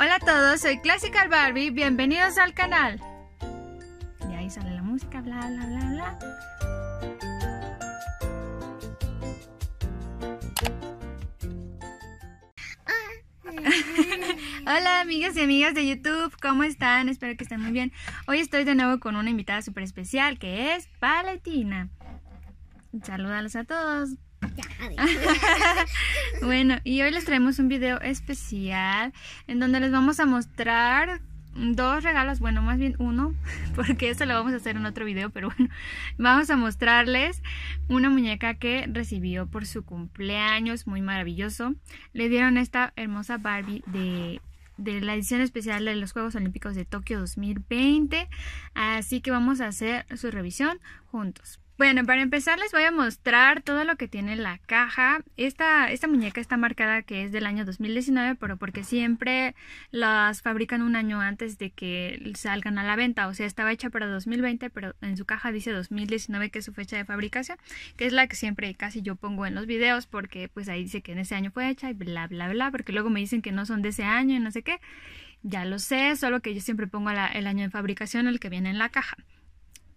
Hola a todos, soy Classical Barbie, bienvenidos al canal. Y ahí sale la música, bla, bla, bla, bla. Hola amigos y amigas de YouTube, ¿cómo están? Espero que estén muy bien. Hoy estoy de nuevo con una invitada súper especial que es Paletina. Saludalos a todos. bueno, y hoy les traemos un video especial en donde les vamos a mostrar dos regalos, bueno, más bien uno, porque eso lo vamos a hacer en otro video, pero bueno, vamos a mostrarles una muñeca que recibió por su cumpleaños, muy maravilloso. Le dieron esta hermosa Barbie de de la edición especial de los Juegos Olímpicos de Tokio 2020. Así que vamos a hacer su revisión juntos. Bueno, para empezar les voy a mostrar todo lo que tiene la caja. Esta, esta muñeca está marcada que es del año 2019, pero porque siempre las fabrican un año antes de que salgan a la venta. O sea, estaba hecha para 2020, pero en su caja dice 2019, que es su fecha de fabricación, que es la que siempre casi yo pongo en los videos, porque pues ahí dice que en ese año fue hecha y bla, bla, bla, porque luego me dicen que no son de ese año y no sé qué. Ya lo sé, solo que yo siempre pongo el año de fabricación, el que viene en la caja.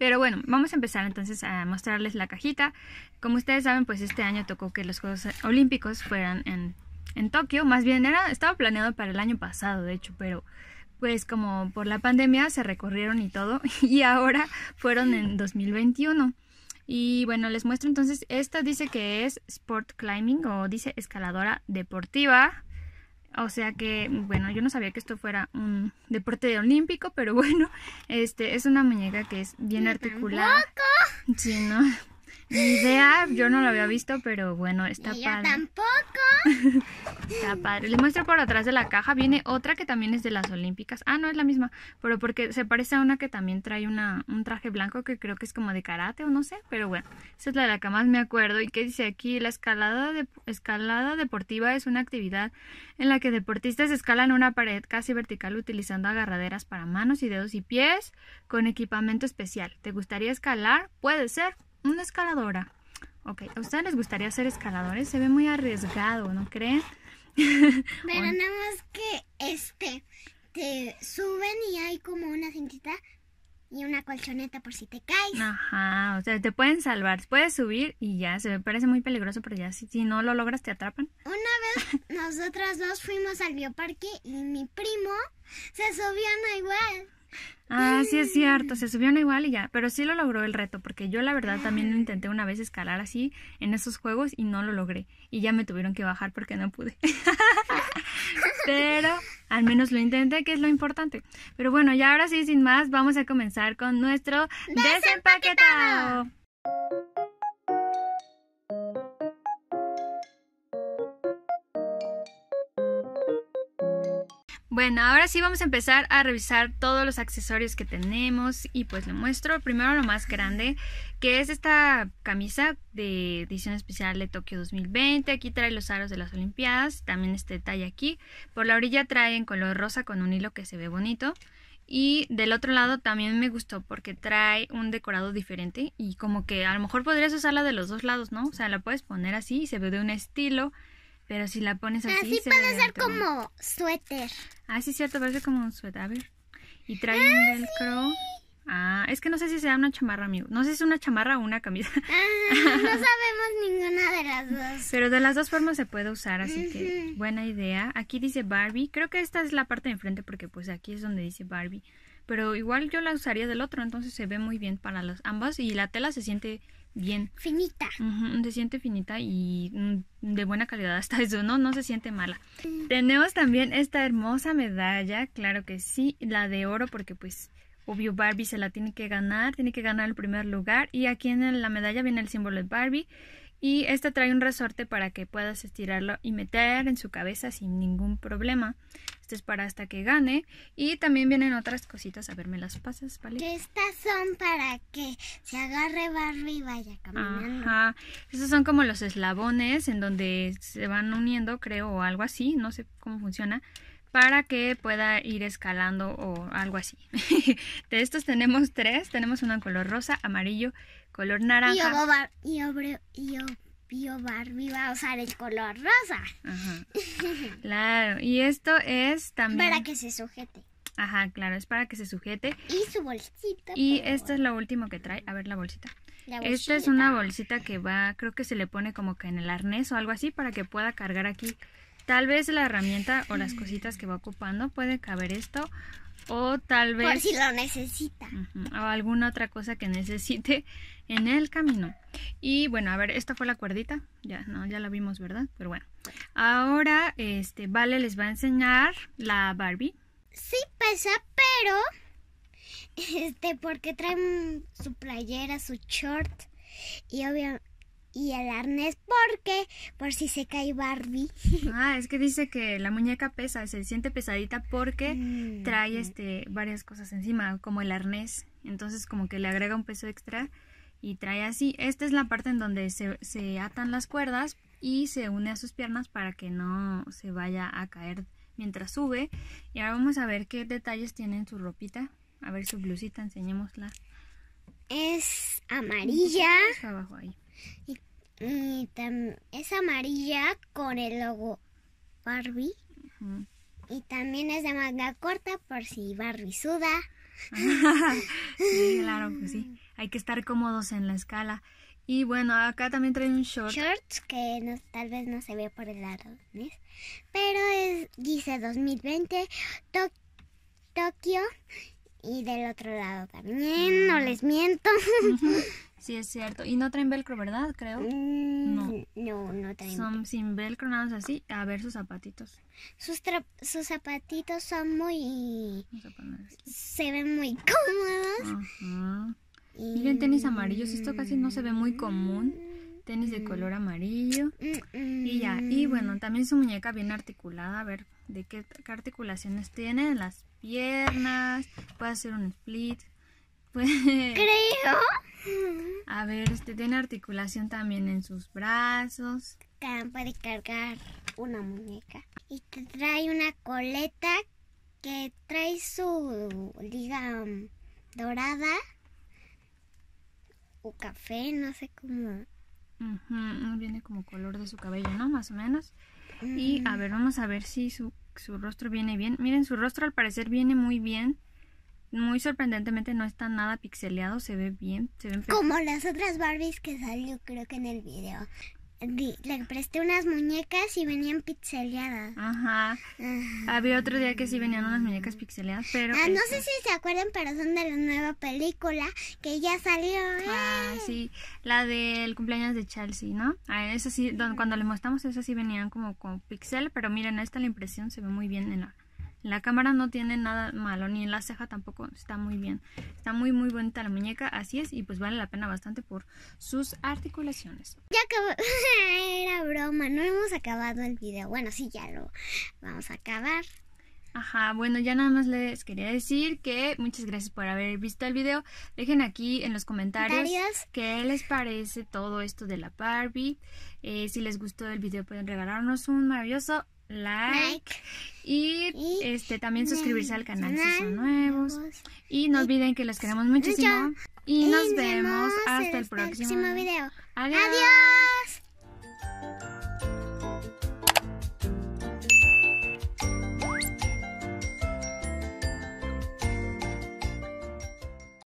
Pero bueno, vamos a empezar entonces a mostrarles la cajita. Como ustedes saben, pues este año tocó que los Juegos Olímpicos fueran en, en Tokio. Más bien, era, estaba planeado para el año pasado, de hecho, pero pues como por la pandemia se recorrieron y todo. Y ahora fueron en 2021. Y bueno, les muestro entonces, esta dice que es Sport Climbing o dice escaladora deportiva. O sea que, bueno, yo no sabía que esto fuera un deporte olímpico, pero bueno, este es una muñeca que es bien articulada. ¡Loco! Sí, no. idea, yo no lo había visto, pero bueno, está padre. Está padre. Les muestro por atrás de la caja. Viene otra que también es de las Olímpicas. Ah, no es la misma. Pero porque se parece a una que también trae una, un traje blanco que creo que es como de karate o no sé. Pero bueno, esa es la de la que más me acuerdo. Y que dice aquí, la escalada, escalada deportiva es una actividad en la que deportistas escalan una pared casi vertical utilizando agarraderas para manos y dedos y pies con equipamiento especial. ¿Te gustaría escalar? Puede ser una escaladora. Ok, ¿a ustedes les gustaría ser escaladores? Se ve muy arriesgado, ¿no creen? Pero nada más que este te suben y hay como una cintita y una colchoneta por si te caes. Ajá, o sea, te pueden salvar, puedes subir y ya, se me parece muy peligroso, pero ya si, si no lo logras te atrapan. Una vez nosotras dos fuimos al bioparque y mi primo se subió no igual. Ah, sí es cierto, se subieron igual y ya, pero sí lo logró el reto, porque yo la verdad también lo intenté una vez escalar así en esos juegos y no lo logré, y ya me tuvieron que bajar porque no pude. pero al menos lo intenté, que es lo importante. Pero bueno, ya ahora sí, sin más, vamos a comenzar con nuestro desempaquetado. Bueno, ahora sí vamos a empezar a revisar todos los accesorios que tenemos y pues le muestro primero lo más grande que es esta camisa de edición especial de Tokio 2020. Aquí trae los aros de las Olimpiadas, también este detalle aquí. Por la orilla trae en color rosa con un hilo que se ve bonito. Y del otro lado también me gustó porque trae un decorado diferente y como que a lo mejor podrías usarla de los dos lados, ¿no? O sea, la puedes poner así y se ve de un estilo pero si la pones así. Así puede ser como suéter. Ah, sí, cierto, parece como un suéter. A ver. Y trae ah, un velcro. Ah, es que no sé si sea una chamarra, amigo. No sé si es una chamarra o una camisa. Ah, no sabemos ninguna de las dos. Pero de las dos formas se puede usar, así que buena idea. Aquí dice Barbie. Creo que esta es la parte de enfrente porque pues aquí es donde dice Barbie. Pero igual yo la usaría del otro, entonces se ve muy bien para las ambas y la tela se siente bien. Finita. se siente finita y mm, de buena calidad hasta eso, ¿no? No se siente mala. Tenemos también esta hermosa medalla, claro que sí, la de oro porque pues obvio Barbie se la tiene que ganar, tiene que ganar el primer lugar y aquí en la medalla viene el símbolo de Barbie y esta trae un resorte para que puedas estirarlo y meter en su cabeza sin ningún problema. Este para hasta que gane. Y también vienen otras cositas. A ver, me las pasas, ¿vale? estas son para que se agarre arriba y vaya caminando. Ajá. Estos son como los eslabones en donde se van uniendo, creo, o algo así. No sé cómo funciona para que pueda ir escalando o algo así. de estos tenemos tres, tenemos uno en color rosa, amarillo, color naranja. Y, y, vio Barbie va a usar el color rosa. Ajá. Claro, y esto es también... Para que se sujete. Ajá, claro, es para que se sujete. Y su bolsita. Y esto es lo último que trae. A ver la bolsita. la bolsita. Esta es una bolsita que va, creo que se le pone como que en el arnés o algo así para que pueda cargar aquí Tal vez la herramienta o las cositas que va ocupando puede caber esto o tal vez... Por si lo necesita. o alguna otra cosa que necesite en el camino. Y bueno, a ver, esta fue la cuerdita. Ya, no, ya la vimos, ¿verdad? Pero bueno. Ahora, este, Vale les va a enseñar la Barbie. Sí pesa, pero... Este, porque traen su playera, su short. Y obviamente y el arnés porque por si se cae Barbie. Ah, es que dice que la muñeca pesa, se siente pesadita porque mm. trae este varias cosas encima, como el arnés. Entonces como que le agrega un peso extra y trae así. Esta es la parte en donde se, se atan las cuerdas y se une a sus piernas para que no se vaya a caer mientras sube. Y ahora vamos a ver qué detalles tiene en su ropita. A ver su blusita, enseñémosla. Es amarilla. Abajo ahí. Y, y es amarilla con el logo Barbie. Y también es de manga corta por si Barbie suda. sí, claro, pues sí. Hay que estar cómodos en la escala. Y bueno, acá también trae un short. Shorts que tal vez no se ve por el lado, Pero es, dice 2020, Tokio. Y del otro lado también, no mm. les miento. Sí, es cierto. Y no traen velcro, ¿verdad? Creo. Mm, no. No, no traen. Son sin velcro, nada más así. A ver sus zapatitos. Sus, sus zapatitos son muy... Se ven muy cómodos. Y... Miren tenis amarillos. Esto casi no se ve muy común. Tenis de color amarillo. y ya. Y bueno, también su muñeca bien articulada. A ver de qué, articulaciones tiene. Las piernas. Puede hacer un split. pues Creo a ver, este tiene articulación también en sus brazos. Puede cargar una muñeca. Y te trae una coleta que trae su liga mm, dorada o café, no sé cómo. viene como color de su cabello, ¿no? Más o menos. Y a mm. ver, vamos a ver si su, su rostro viene bien. Miren, su rostro al parecer viene muy bien. Muy sorprendentemente no está nada pixeleado, se ve bien, Como las otras Barbies que salió creo que en el video. Le presté unas muñecas y venían pixeleadas. Ajá. Ah. Había otro día que sí venían unas muñecas pixeleadas, pero... Ah, no sé si se acuerdan, pero son de la nueva película que ya salió. ¿eh? Ah, sí. La del cumpleaños de Chelsea, ¿no? Ah, esa sí, cuando le mostramos esa sí venían como con pixel, pero miren, esta la impresión se ve muy bien en la la cámara no tiene nada malo, ni en la ceja tampoco, está muy bien. Está muy muy bonita la muñeca, así es, y pues vale la pena bastante por sus articulaciones. Ya acabó, era broma, no hemos acabado el video. Bueno, sí, ya lo vamos a acabar. Ajá, bueno, ya nada más les quería decir que muchas gracias por haber visto el video. Dejen aquí en los comentarios, qué les parece todo esto de la Barbie. Eh, si les gustó el video pueden regalarnos un maravilloso like, y, este también suscribirse al canal si son nuevos. Y no olviden que los queremos muchísimo. Y nos vemos hasta el próximo video. Adiós.